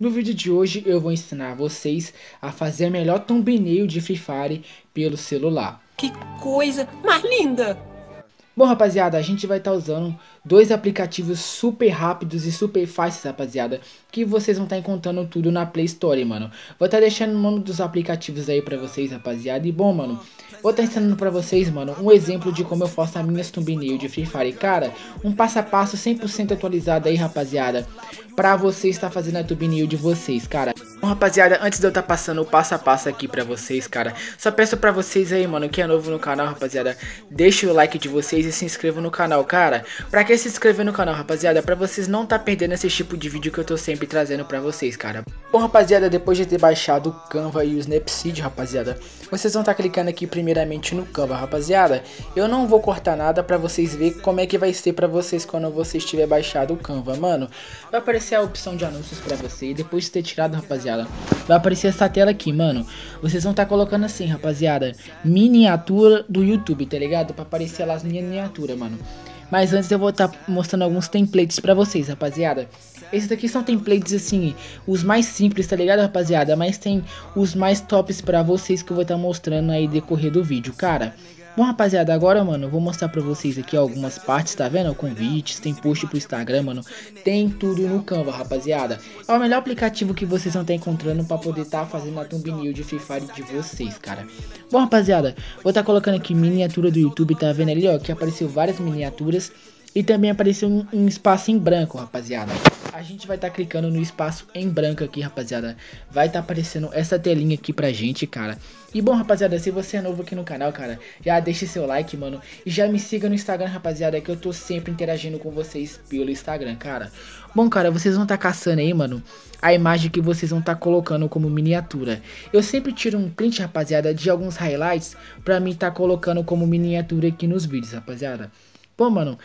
No vídeo de hoje eu vou ensinar vocês a fazer a melhor thumbnail de Free Fire pelo celular. Que coisa mais linda! Bom rapaziada, a gente vai estar tá usando dois aplicativos super rápidos e super fáceis, rapaziada, que vocês vão estar tá encontrando tudo na Play Store, mano. Vou estar tá deixando o nome dos aplicativos aí pra vocês, rapaziada. E bom, mano, vou estar tá ensinando pra vocês, mano, um exemplo de como eu faço a minha thumbnail de Free Fire. Cara, um passo a passo 100% atualizado aí, rapaziada, pra você estar tá fazendo a thumbnail de vocês, cara. Bom, rapaziada, antes de eu estar tá passando o passo a passo aqui pra vocês, cara, só peço pra vocês aí, mano, que é novo no canal, rapaziada, deixa o like de vocês e se inscreva no canal, cara. Pra que se inscrever no canal, rapaziada, pra vocês não tá perdendo esse tipo de vídeo que eu tô sempre trazendo pra vocês, cara. Bom, rapaziada, depois de ter baixado o Canva e o Snapseed, rapaziada, vocês vão tá clicando aqui primeiramente no Canva, rapaziada. Eu não vou cortar nada pra vocês verem como é que vai ser pra vocês quando vocês tiver baixado o Canva, mano. Vai aparecer a opção de anúncios pra você e depois de ter tirado, rapaziada, vai aparecer essa tela aqui, mano. Vocês vão tá colocando assim, rapaziada, miniatura do YouTube, tá ligado? Pra aparecer lá as miniaturas, mano. Mas antes eu vou estar tá mostrando alguns templates pra vocês, rapaziada. Esses daqui são templates, assim, os mais simples, tá ligado, rapaziada? Mas tem os mais tops pra vocês que eu vou estar tá mostrando aí decorrer do vídeo, cara. Bom, rapaziada, agora, mano, eu vou mostrar pra vocês aqui algumas partes, tá vendo? Convites, tem post pro Instagram, mano, tem tudo no Canva, rapaziada. É o melhor aplicativo que vocês vão estar encontrando pra poder estar tá fazendo a thumbnail de Free Fire de vocês, cara. Bom, rapaziada, vou estar tá colocando aqui miniatura do YouTube, tá vendo ali, ó, que apareceu várias miniaturas e também apareceu um, um espaço em branco, rapaziada a gente vai estar tá clicando no espaço em branco aqui, rapaziada. Vai estar tá aparecendo essa telinha aqui pra gente, cara. E bom, rapaziada, se você é novo aqui no canal, cara, já deixa seu like, mano. E já me siga no Instagram, rapaziada, que eu tô sempre interagindo com vocês pelo Instagram, cara. Bom, cara, vocês vão estar tá caçando aí, mano, a imagem que vocês vão estar tá colocando como miniatura. Eu sempre tiro um print, rapaziada, de alguns highlights pra mim estar tá colocando como miniatura aqui nos vídeos, rapaziada. Bom, mano,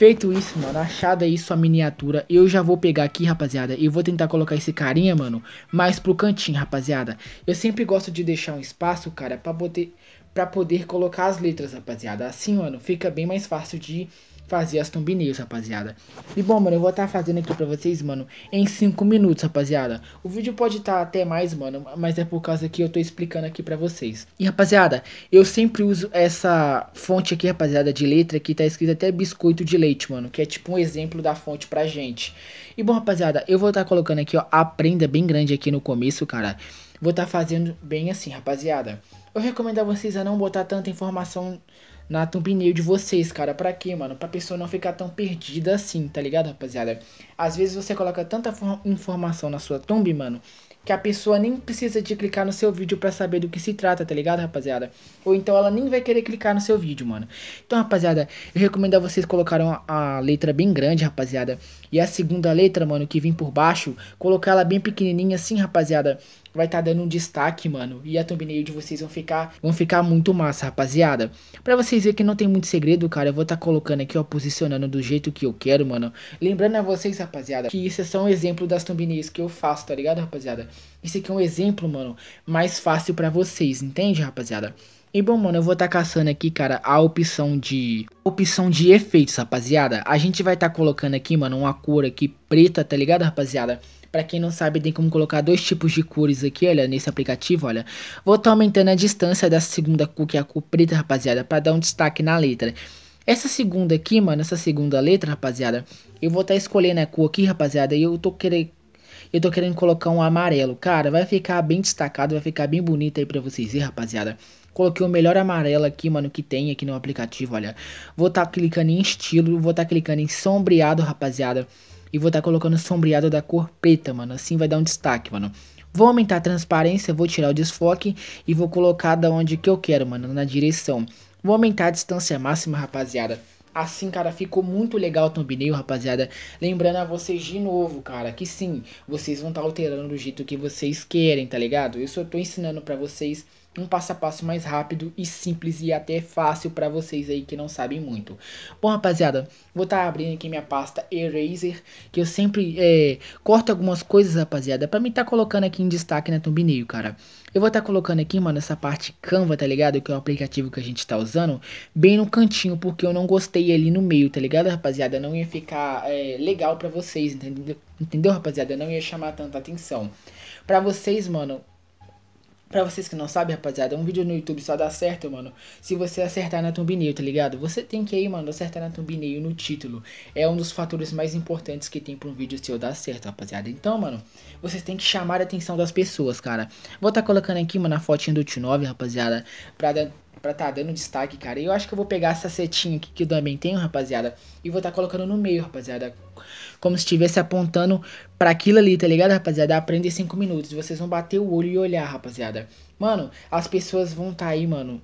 Feito isso, mano, achada isso a miniatura, eu já vou pegar aqui, rapaziada, e vou tentar colocar esse carinha, mano, mais pro cantinho, rapaziada. Eu sempre gosto de deixar um espaço, cara, pra, poder pra poder colocar as letras, rapaziada. Assim, mano, fica bem mais fácil de fazer as thumbnails, rapaziada. E bom, mano, eu vou estar tá fazendo aqui pra vocês, mano, em 5 minutos, rapaziada. O vídeo pode estar tá até mais, mano, mas é por causa que eu tô explicando aqui pra vocês. E, rapaziada, eu sempre uso essa fonte aqui, rapaziada, de letra, que tá escrito até biscoito de leite, mano, que é tipo um exemplo da fonte pra gente. E bom, rapaziada, eu vou estar tá colocando aqui, ó, aprenda bem grande aqui no começo, cara. Vou estar tá fazendo bem assim, rapaziada. Eu recomendo a vocês a não botar tanta informação na thumbnail de vocês, cara. Pra quê, mano? Pra pessoa não ficar tão perdida assim, tá ligado, rapaziada? Às vezes você coloca tanta informação na sua thumb, mano, que a pessoa nem precisa de clicar no seu vídeo para saber do que se trata, tá ligado, rapaziada? Ou então ela nem vai querer clicar no seu vídeo, mano. Então, rapaziada, eu recomendo a vocês colocarem a letra bem grande, rapaziada. E a segunda letra, mano, que vem por baixo, colocar ela bem pequenininha assim, rapaziada vai estar tá dando um destaque, mano. E a thumbnail de vocês vão ficar, vão ficar muito massa, rapaziada. Pra vocês verem que não tem muito segredo, cara, eu vou estar tá colocando aqui, ó, posicionando do jeito que eu quero, mano. Lembrando a vocês, rapaziada, que isso é só um exemplo das thumbnails que eu faço, tá ligado, rapaziada? Isso aqui é um exemplo, mano, mais fácil pra vocês, entende, rapaziada? E bom, mano, eu vou estar tá caçando aqui, cara, a opção de opção de efeitos, rapaziada. A gente vai estar tá colocando aqui, mano, uma cor aqui preta, tá ligado, rapaziada? Para quem não sabe, tem como colocar dois tipos de cores aqui, olha, nesse aplicativo, olha. Vou estar tá aumentando a distância da segunda cor, que é a cor preta, rapaziada, para dar um destaque na letra. Essa segunda aqui, mano, essa segunda letra, rapaziada, eu vou estar tá escolhendo a cor aqui, rapaziada, e eu tô querendo eu tô querendo colocar um amarelo. Cara, vai ficar bem destacado, vai ficar bem bonito aí pra vocês verem, rapaziada. Coloquei o melhor amarelo aqui, mano, que tem aqui no aplicativo, olha. Vou tá clicando em estilo, vou tá clicando em sombreado, rapaziada. E vou estar tá colocando sombreado da cor preta, mano. Assim vai dar um destaque, mano. Vou aumentar a transparência, vou tirar o desfoque e vou colocar da onde que eu quero, mano, na direção. Vou aumentar a distância máxima, rapaziada. Assim, cara, ficou muito legal o thumbnail, rapaziada. Lembrando a vocês de novo, cara, que sim, vocês vão estar tá alterando do jeito que vocês querem, tá ligado? Eu só tô ensinando pra vocês um passo a passo mais rápido e simples e até fácil para vocês aí que não sabem muito. Bom, rapaziada, vou estar tá abrindo aqui minha pasta Eraser, que eu sempre é, corto algumas coisas, rapaziada, para mim estar tá colocando aqui em destaque na né, thumbnail, cara. Eu vou estar tá colocando aqui, mano, essa parte Canva, tá ligado? Que é o aplicativo que a gente tá usando, bem no cantinho, porque eu não gostei ali no meio, tá ligado, rapaziada? Não ia ficar é, legal pra vocês, entendeu? Entendeu, rapaziada? Não ia chamar tanta atenção. Pra vocês, mano, Pra vocês que não sabem, rapaziada, é um vídeo no YouTube só dá certo, mano, se você acertar na thumbnail, tá ligado? Você tem que aí, mano, acertar na thumbnail no título. É um dos fatores mais importantes que tem pra um vídeo seu dar certo, rapaziada. Então, mano, vocês têm que chamar a atenção das pessoas, cara. Vou tá colocando aqui, mano, a fotinha do T9, rapaziada, pra dar pra tá dando destaque, cara. E eu acho que eu vou pegar essa setinha aqui que eu também tenho, rapaziada, e vou tá colocando no meio, rapaziada. Como se estivesse apontando para aquilo ali, tá ligado, rapaziada? Aprenda em 5 minutos. Vocês vão bater o olho e olhar, rapaziada. Mano, as pessoas vão tá aí, mano,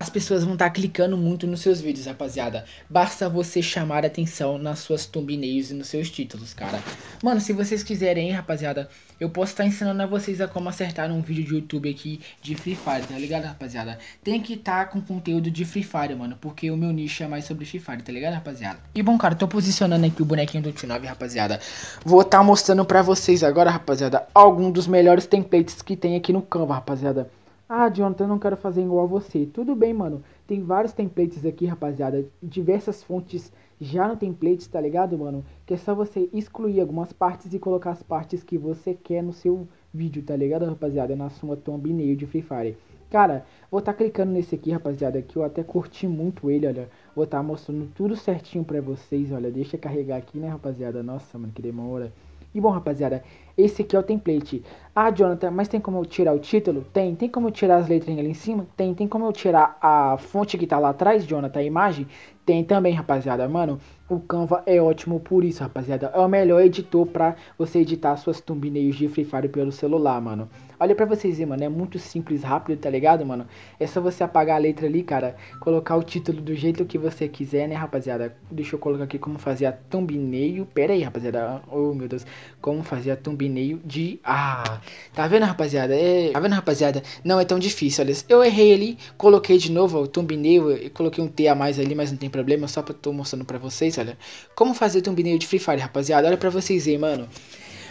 as pessoas vão estar tá clicando muito nos seus vídeos, rapaziada. Basta você chamar atenção nas suas thumbnails e nos seus títulos, cara. Mano, se vocês quiserem, rapaziada, eu posso estar tá ensinando a vocês a como acertar um vídeo de YouTube aqui de Free Fire, tá ligado, rapaziada? Tem que estar tá com conteúdo de Free Fire, mano, porque o meu nicho é mais sobre Free Fire, tá ligado, rapaziada? E bom, cara, tô posicionando aqui o bonequinho do T9, rapaziada. Vou estar mostrando pra vocês agora, rapaziada, algum dos melhores templates que tem aqui no Canva, rapaziada. Ah, Jonathan, não quero fazer igual a você. Tudo bem, mano. Tem vários templates aqui, rapaziada. Diversas fontes já no template, tá ligado, mano? Que é só você excluir algumas partes e colocar as partes que você quer no seu vídeo, tá ligado, rapaziada? Na sua thumbnail de Free Fire. Cara, vou estar tá clicando nesse aqui, rapaziada, que eu até curti muito ele, olha. Vou estar tá mostrando tudo certinho pra vocês, olha. Deixa carregar aqui, né, rapaziada? Nossa, mano, que demora. E bom, rapaziada, esse aqui é o template. Ah, Jonathan, mas tem como eu tirar o título? Tem. Tem como eu tirar as letrinhas ali em cima? Tem. Tem como eu tirar a fonte que tá lá atrás, Jonathan, a imagem? Tem também, rapaziada. Mano, o Canva é ótimo por isso, rapaziada. É o melhor editor pra você editar suas thumbnails de Free Fire pelo celular, mano. Olha pra vocês verem, mano. É muito simples, rápido, tá ligado, mano? É só você apagar a letra ali, cara. Colocar o título do jeito que você quiser, né, rapaziada? Deixa eu colocar aqui como fazer a thumbnail. Pera aí, rapaziada. Oh, meu Deus. Como fazer a thumbnail thumbnail de... Ah, tá vendo, rapaziada? É... Tá vendo, rapaziada? Não é tão difícil, olha. Eu errei ali, coloquei de novo o thumbnail, eu coloquei um T a mais ali, mas não tem problema, só pra... tô mostrando pra vocês, olha. Como fazer thumbnail de Free Fire, rapaziada? Olha pra vocês aí, mano.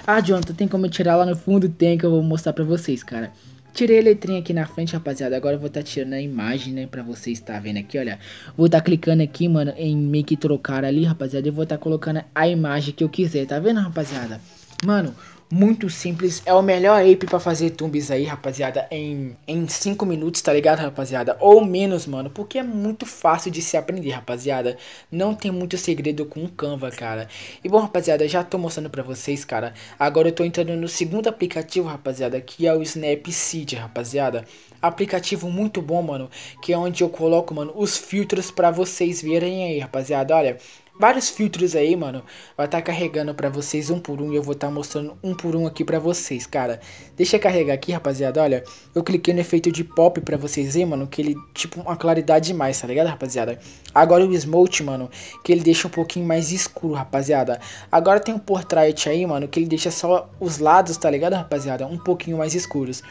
Ah, Jonathan, tem como tirar lá no fundo? Tem, que eu vou mostrar pra vocês, cara. Tirei a letrinha aqui na frente, rapaziada. Agora eu vou estar tá tirando a imagem, né? Pra vocês estar tá vendo aqui, olha. Vou estar tá clicando aqui, mano, em meio que trocar ali, rapaziada. E vou estar tá colocando a imagem que eu quiser, tá vendo, rapaziada? Mano, muito simples. É o melhor ape para fazer tumbes aí, rapaziada, em 5 em cinco minutos, tá ligado, rapaziada? Ou menos, mano, porque é muito fácil de se aprender, rapaziada. Não tem muito segredo com o Canva, cara. E bom, rapaziada, já tô mostrando pra vocês, cara. Agora eu tô entrando no segundo aplicativo, rapaziada, que é o Snapseed, rapaziada. Aplicativo muito bom, mano, que é onde eu coloco, mano, os filtros pra vocês verem aí, rapaziada. Olha, vários filtros aí, mano. Vai estar tá carregando pra vocês um por um e eu vou estar tá mostrando um por um aqui pra vocês, cara. Deixa eu carregar aqui, rapaziada, olha. Eu cliquei no efeito de pop pra vocês verem, mano, que ele, tipo, uma claridade mais, tá ligado, rapaziada? Agora o smoke, mano, que ele deixa um pouquinho mais escuro, rapaziada. Agora tem o portrait aí, mano, que ele deixa só os lados, tá ligado, rapaziada? Um pouquinho mais escuros.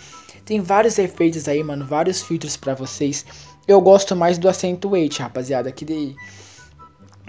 Tem vários efeitos aí, mano, vários filtros pra vocês. Eu gosto mais do Accentuate, rapaziada, que de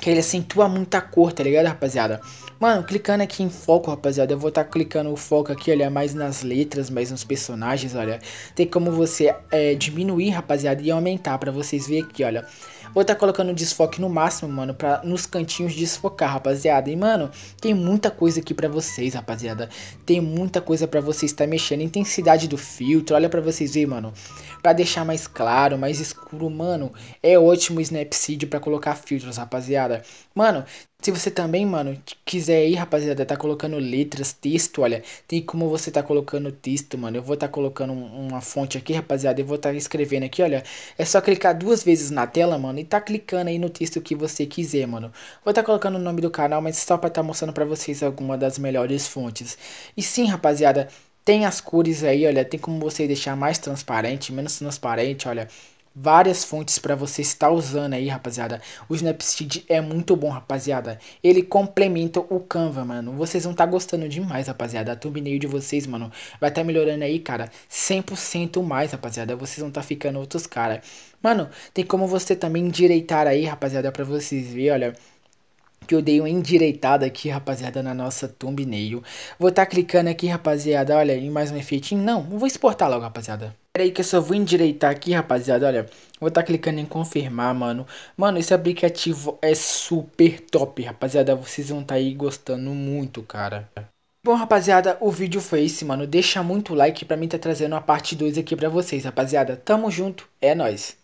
que ele acentua muita cor, tá ligado, rapaziada? Mano, clicando aqui em foco, rapaziada, eu vou estar tá clicando o foco aqui, olha, mais nas letras, mais nos personagens, olha. Tem como você é, diminuir, rapaziada, e aumentar pra vocês verem aqui, olha. Vou tá colocando desfoque no máximo, mano, pra nos cantinhos desfocar, rapaziada. E, mano, tem muita coisa aqui pra vocês, rapaziada. Tem muita coisa pra vocês tá mexendo. Intensidade do filtro, olha pra vocês verem, mano. Pra deixar mais claro, mais escuro, mano, é ótimo o Snapseed pra colocar filtros, rapaziada. Mano, se você também, mano, quiser ir, rapaziada, tá colocando letras, texto, olha. Tem como você tá colocando texto, mano. Eu vou tá colocando uma fonte aqui, rapaziada. Eu vou tá escrevendo aqui, olha. É só clicar duas vezes na tela, mano. E tá clicando aí no texto que você quiser, mano. Vou tá colocando o nome do canal, mas só pra tá mostrando pra vocês alguma das melhores fontes. E sim, rapaziada, tem as cores aí, olha. Tem como você deixar mais transparente, menos transparente, olha várias fontes para você estar usando aí, rapaziada. O Snapseed é muito bom, rapaziada. Ele complementa o Canva, mano. Vocês vão estar tá gostando demais, rapaziada. A thumbnail de vocês, mano, vai estar tá melhorando aí, cara, 100% mais, rapaziada. Vocês vão estar tá ficando outros cara. Mano, tem como você também endireitar aí, rapaziada, para vocês verem, olha que eu dei uma endireitada aqui, rapaziada, na nossa thumbnail. Vou estar tá clicando aqui, rapaziada, olha, em mais um efeito Não, vou exportar logo, rapaziada. Peraí aí que eu só vou endireitar aqui, rapaziada, olha. Vou estar tá clicando em confirmar, mano. Mano, esse aplicativo é super top, rapaziada. Vocês vão estar tá aí gostando muito, cara. Bom, rapaziada, o vídeo foi esse, mano. Deixa muito like pra mim tá trazendo a parte 2 aqui pra vocês, rapaziada. Tamo junto, é nóis.